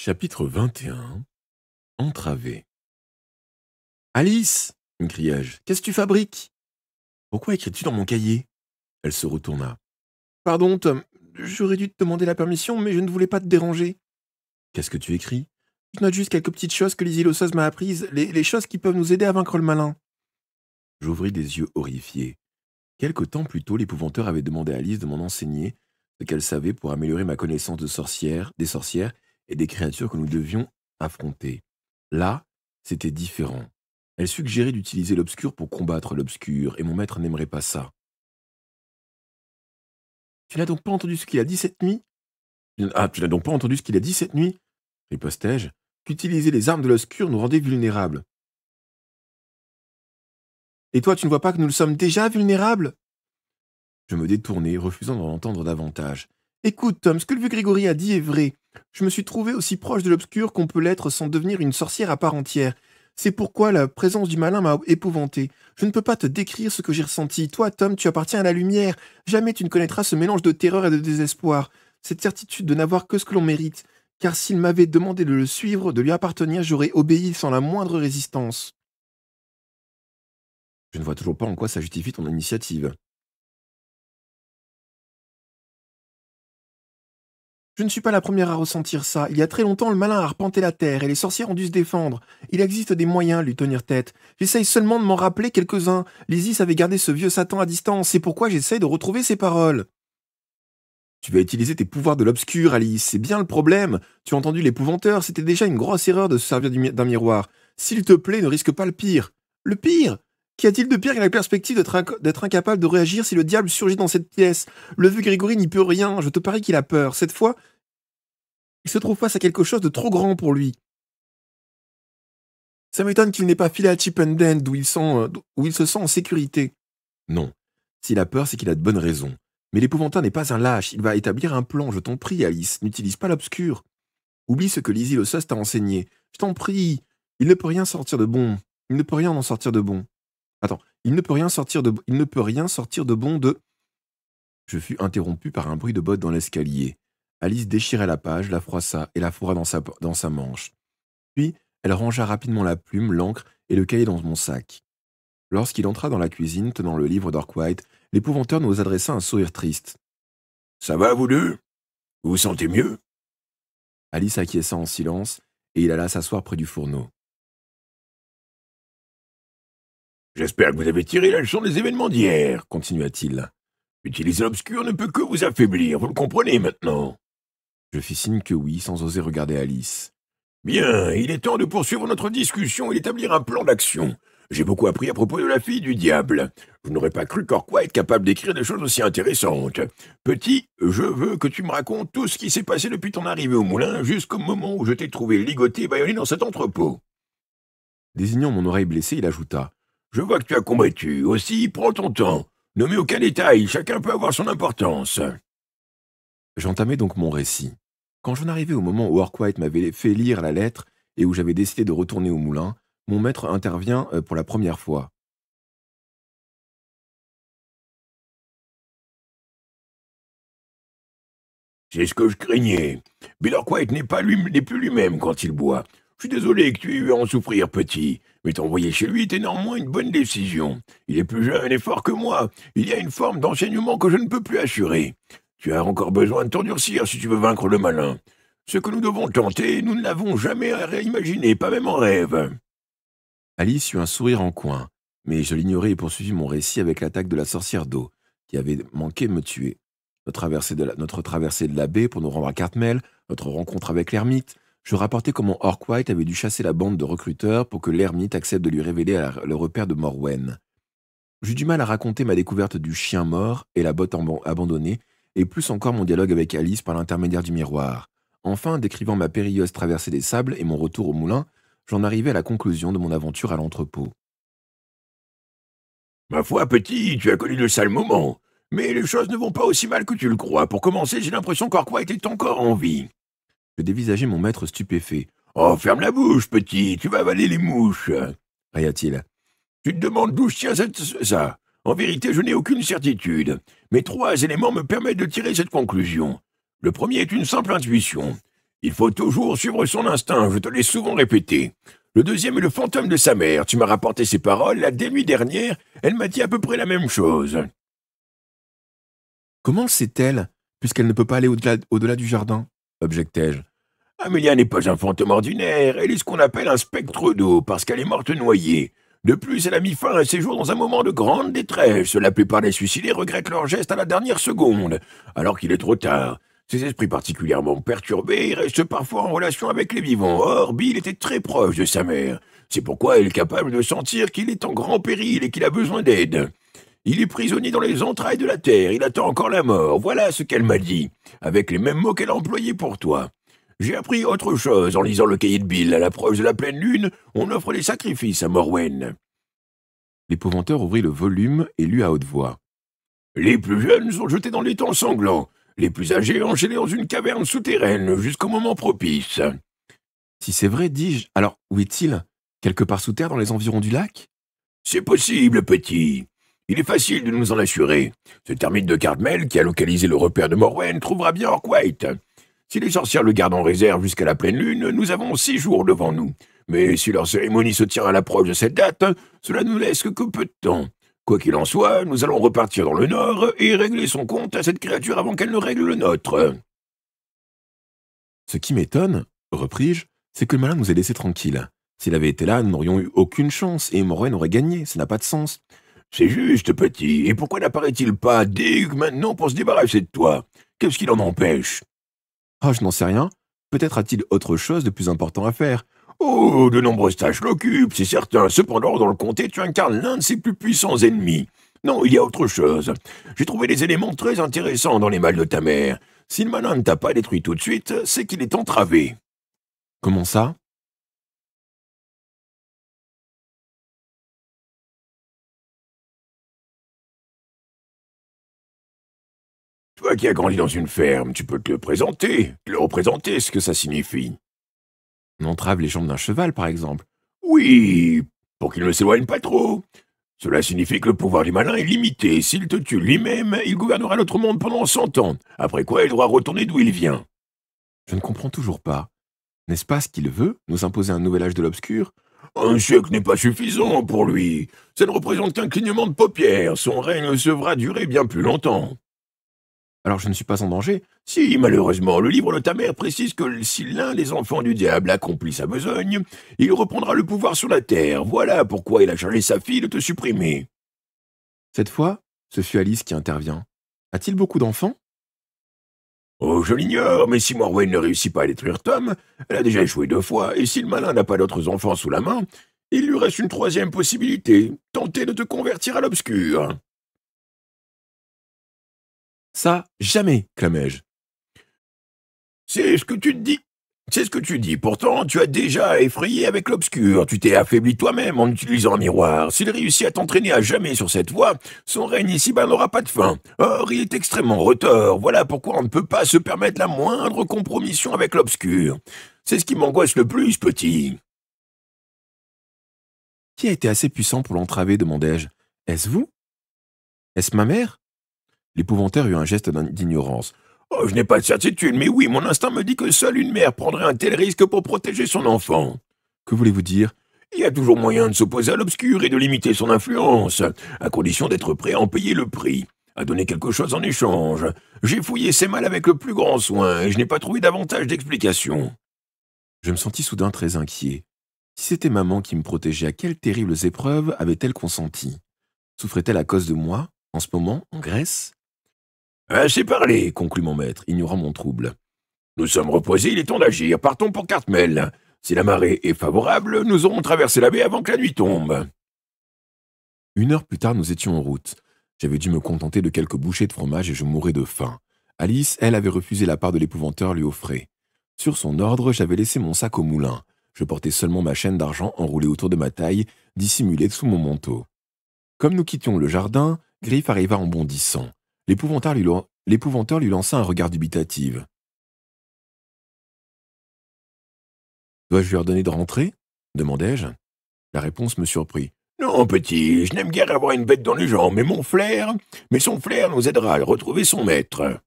Chapitre 21 Entravé Alice mécriai je qu'est-ce que tu fabriques Pourquoi écris-tu dans mon cahier Elle se retourna. Pardon, Tom, j'aurais dû te demander la permission, mais je ne voulais pas te déranger. Qu'est-ce que tu écris Je note juste quelques petites choses que les m'a apprises, les, choses qui peuvent nous aider à vaincre le malin. J'ouvris des yeux horrifiés. Quelque temps plus tôt, l'épouvanteur avait demandé à Alice de m'en enseigner ce qu'elle savait pour améliorer ma connaissance de sorcières, des sorcières et des créatures que nous devions affronter. Là, c'était différent. Elle suggérait d'utiliser l'obscur pour combattre l'obscur, et mon maître n'aimerait pas ça. Tu n'as donc pas entendu ce qu'il a dit cette nuit Ah, tu n'as donc pas entendu ce qu'il a dit cette nuit ripostai-je, qu'utiliser les armes de l'obscur nous rendait vulnérables. Et toi, tu ne vois pas que nous le sommes déjà vulnérables Je me détournai, refusant d'en entendre davantage. Écoute, Tom, ce que le vieux Grégory a dit est vrai. Je me suis trouvé aussi proche de l'obscur qu'on peut l'être sans devenir une sorcière à part entière. C'est pourquoi la présence du malin m'a épouvanté. Je ne peux pas te décrire ce que j'ai ressenti. Toi, Tom, tu appartiens à la lumière. Jamais tu ne connaîtras ce mélange de terreur et de désespoir. Cette certitude de n'avoir que ce que l'on mérite. Car s'il m'avait demandé de le suivre, de lui appartenir, j'aurais obéi sans la moindre résistance. Je ne vois toujours pas en quoi ça justifie ton initiative. Je ne suis pas la première à ressentir ça. Il y a très longtemps, le malin a arpenté la terre et les sorcières ont dû se défendre. Il existe des moyens de lui tenir tête. J'essaye seulement de m'en rappeler quelques-uns. Lysis avait gardé ce vieux Satan à distance, c'est pourquoi j'essaye de retrouver ses paroles. Tu vas utiliser tes pouvoirs de l'obscur, Alice, c'est bien le problème. Tu as entendu l'épouvanteur, c'était déjà une grosse erreur de se servir d'un miroir. S'il te plaît, ne risque pas le pire. Le pire Qu'y a-t-il de pire que la perspective d'être incapable de réagir si le diable surgit dans cette pièce Le vieux Grégory n'y peut rien, je te parie qu'il a peur. Cette fois, il se trouve face à quelque chose de trop grand pour lui. Ça m'étonne qu'il n'ait pas filé à Chip d'où il, euh, où il se sent en sécurité. Non. S'il a peur, c'est qu'il a de bonnes raisons. Mais l'épouvantin n'est pas un lâche, il va établir un plan, je t'en prie, Alice, n'utilise pas l'obscur. Oublie ce que Lizzie le t'a enseigné. Je t'en prie, il ne peut rien sortir de bon. Il ne peut rien en sortir de bon. Attends, il ne peut rien sortir de, il ne peut rien sortir de bon de. Je fus interrompu par un bruit de bottes dans l'escalier. Alice déchirait la page, la froissa et la fourra dans sa, dans sa manche. Puis, elle rangea rapidement la plume, l'encre et le cahier dans mon sac. Lorsqu'il entra dans la cuisine, tenant le livre d'Orquite, l'épouvanteur nous adressa un sourire triste. Ça va, vous deux Vous vous sentez mieux Alice acquiesça en silence et il alla s'asseoir près du fourneau. J'espère que vous avez tiré la leçon des événements d'hier, continua-t-il. Utiliser l'obscur ne peut que vous affaiblir, vous le comprenez maintenant. Je fis signe que oui, sans oser regarder Alice. Bien, il est temps de poursuivre notre discussion et d'établir un plan d'action. J'ai beaucoup appris à propos de la fille du diable. Je n'aurais pas cru qu'Orquois être capable d'écrire des choses aussi intéressantes. Petit, je veux que tu me racontes tout ce qui s'est passé depuis ton arrivée au moulin jusqu'au moment où je t'ai trouvé ligoté et baïonné dans cet entrepôt. Désignant mon oreille blessée, il ajouta je vois que tu as combattu. Aussi, prends ton temps. Ne mets aucun détail, chacun peut avoir son importance. J'entamais donc mon récit. Quand j'en arrivais au moment où Arkwright m'avait fait lire la lettre et où j'avais décidé de retourner au moulin, mon maître intervient euh, pour la première fois. C'est ce que je craignais. Bill Orquite n'est plus lui-même quand il boit. Je suis désolé que tu aies eu à en souffrir, petit, mais t'envoyer chez lui était néanmoins une bonne décision. Il est plus jeune et fort que moi. Il y a une forme d'enseignement que je ne peux plus assurer. Tu as encore besoin de t'endurcir si tu veux vaincre le malin. Ce que nous devons tenter, nous ne l'avons jamais réimaginé, pas même en rêve. Alice eut un sourire en coin, mais je l'ignorais et poursuivis mon récit avec l'attaque de la sorcière d'eau, qui avait manqué de me tuer. Notre traversée de la, notre traversée de la baie pour nous rendre à Cartmel, notre rencontre avec l'ermite, je rapportais comment Orkwhite avait dû chasser la bande de recruteurs pour que l'ermite accepte de lui révéler le repère de Morwen. J'eus du mal à raconter ma découverte du chien mort et la botte abandonnée, et plus encore mon dialogue avec Alice par l'intermédiaire du miroir. Enfin, décrivant ma périlleuse traversée des sables et mon retour au moulin, j'en arrivais à la conclusion de mon aventure à l'entrepôt. Ma foi, petit, tu as connu de sales moments. Mais les choses ne vont pas aussi mal que tu le crois. Pour commencer, j'ai l'impression qu'Orkwhite est encore en vie. Je dévisageais mon maître stupéfait. Oh, ferme la bouche, petit, tu vas avaler les mouches, cria t il Tu te demandes d'où je tiens ça. En vérité, je n'ai aucune certitude, mais trois éléments me permettent de tirer cette conclusion. Le premier est une simple intuition. Il faut toujours suivre son instinct, je te l'ai souvent répété. Le deuxième est le fantôme de sa mère. Tu m'as rapporté ses paroles, la nuit dernière, elle m'a dit à peu près la même chose. Comment sait-elle, puisqu'elle ne peut pas aller au-delà du jardin objectai-je. Amelia n'est pas un fantôme ordinaire, elle est ce qu'on appelle un spectre d'eau, parce qu'elle est morte noyée. De plus, elle a mis fin à ses jours dans un moment de grande détresse. La plupart des suicidés regrettent leur geste à la dernière seconde, alors qu'il est trop tard. Ses esprits particulièrement perturbés restent parfois en relation avec les vivants. Or, Bill était très proche de sa mère. C'est pourquoi elle est capable de sentir qu'il est en grand péril et qu'il a besoin d'aide. Il est prisonnier dans les entrailles de la terre, il attend encore la mort, voilà ce qu'elle m'a dit, avec les mêmes mots qu'elle a employés pour toi. J'ai appris autre chose en lisant le cahier de Bill. À l'approche de la pleine lune, on offre les sacrifices à Morwen. L'épouvanteur ouvrit le volume et lut à haute voix. Les plus jeunes sont jetés dans les temps sanglants, les plus âgés enchaînés dans une caverne souterraine jusqu'au moment propice. Si c'est vrai, dis-je, alors où est-il Quelque part sous terre dans les environs du lac C'est possible, petit. Il est facile de nous en assurer. Ce termite de Cardmel qui a localisé le repère de Morwen trouvera bien Orquait. Si les sorcières le gardent en réserve jusqu'à la pleine lune, nous avons six jours devant nous. Mais si leur cérémonie se tient à l'approche de cette date, cela ne nous laisse que peu de temps. Quoi qu'il en soit, nous allons repartir dans le nord et régler son compte à cette créature avant qu'elle ne règle le nôtre. Ce qui m'étonne, repris-je, c'est que le malin nous ait laissé tranquilles. S'il avait été là, nous n'aurions eu aucune chance et Morwen aurait gagné, ça n'a pas de sens. C'est juste, petit, et pourquoi n'apparaît-il pas dès maintenant pour se débarrasser de toi Qu'est-ce qui l'en empêche ah, je n'en sais rien. Peut-être a-t-il autre chose de plus important à faire. Oh, de nombreuses tâches l'occupent, c'est certain. Cependant, dans le comté, tu incarnes l'un de ses plus puissants ennemis. Non, il y a autre chose. J'ai trouvé des éléments très intéressants dans les mâles de ta mère. Si le malin ne t'a pas détruit tout de suite, c'est qu'il est entravé. Comment ça Toi bah, qui as grandi dans une ferme, tu peux te le présenter, le représenter, ce que ça signifie. On les jambes d'un cheval, par exemple. Oui, pour qu'il ne s'éloigne pas trop. Cela signifie que le pouvoir du malin est limité. S'il te tue lui-même, il gouvernera l'autre monde pendant cent ans, après quoi il doit retourner d'où il vient. Je ne comprends toujours pas. N'est-ce pas ce qu'il veut Nous imposer un nouvel âge de l'obscur Un chèque n'est pas suffisant pour lui. Ça ne représente qu'un clignement de paupières. Son règne se devra durer bien plus longtemps. Alors je ne suis pas en danger. Si, malheureusement, le livre de ta mère précise que si l'un des enfants du diable accomplit sa besogne, il reprendra le pouvoir sur la terre. Voilà pourquoi il a chargé sa fille de te supprimer. Cette fois, ce fut Alice qui intervient. A-t-il beaucoup d'enfants Oh, je l'ignore, mais si Morwen ne réussit pas à détruire Tom, elle a déjà échoué deux fois, et si le malin n'a pas d'autres enfants sous la main, il lui reste une troisième possibilité, tenter de te convertir à l'obscur. Ça, jamais, » je C'est ce que tu te dis. C'est ce que tu dis. Pourtant, tu as déjà effrayé avec l'obscur. Tu t'es affaibli toi-même en utilisant un miroir. S'il réussit à t'entraîner à jamais sur cette voie, son règne ici-bas n'aura pas de fin. Or, il est extrêmement retors. Voilà pourquoi on ne peut pas se permettre la moindre compromission avec l'obscur. C'est ce qui m'angoisse le plus, petit. Qui a été assez puissant pour l'entraver demandai-je. Est-ce vous Est-ce ma mère L'épouvantaire eut un geste d'ignorance. Oh, je n'ai pas de certitude, mais oui, mon instinct me dit que seule une mère prendrait un tel risque pour protéger son enfant. Que voulez-vous dire Il y a toujours moyen de s'opposer à l'obscur et de limiter son influence, à condition d'être prêt à en payer le prix, à donner quelque chose en échange. J'ai fouillé ces mâles avec le plus grand soin, et je n'ai pas trouvé davantage d'explications. Je me sentis soudain très inquiet. Si c'était maman qui me protégeait, à quelles terribles épreuves avait-elle consenti Souffrait-elle à cause de moi, en ce moment, en Grèce Assez euh, parlé, conclut mon maître, ignorant mon trouble. Nous sommes reposés, il est temps d'agir. Partons pour Cartmel. Si la marée est favorable, nous aurons traversé la baie avant que la nuit tombe. Une heure plus tard, nous étions en route. J'avais dû me contenter de quelques bouchées de fromage et je mourais de faim. Alice, elle, avait refusé la part de l'épouvanteur lui offrait. Sur son ordre, j'avais laissé mon sac au moulin. Je portais seulement ma chaîne d'argent enroulée autour de ma taille, dissimulée sous mon manteau. Comme nous quittions le jardin, Griff arriva en bondissant l'épouvanteur lui, lança un regard dubitatif. Dois-je lui ordonner de rentrer demandai-je. La réponse me surprit. Non, petit, je n'aime guère avoir une bête dans les jambes, mais mon flair, mais son flair nous aidera à retrouver son maître.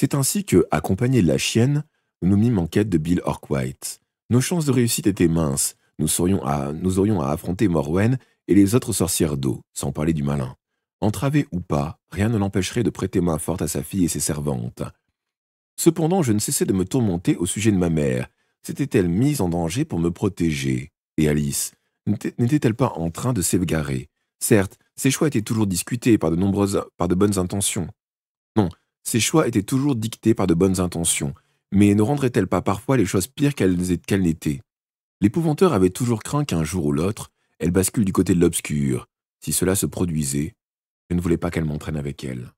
C'est ainsi que, accompagné de la chienne, nous nous mîmes en quête de Bill Orkwhite. Nos chances de réussite étaient minces. nous aurions à affronter Morwen et les autres sorcières d'eau, sans parler du malin. Entravé ou pas, rien ne l'empêcherait de prêter main forte à sa fille et ses servantes. Cependant, je ne cessais de me tourmenter au sujet de ma mère. S'était-elle mise en danger pour me protéger Et Alice N'était-elle pas en train de s'égarer Certes, ses choix étaient toujours discutés par de nombreuses, par de bonnes intentions. Non, ses choix étaient toujours dictés par de bonnes intentions. Mais ne rendrait-elle pas parfois les choses pires qu'elles n'étaient L'épouvanteur avait toujours craint qu'un jour ou l'autre, elle bascule du côté de l'obscur. Si cela se produisait, je ne voulais pas qu'elle m'entraîne avec elle.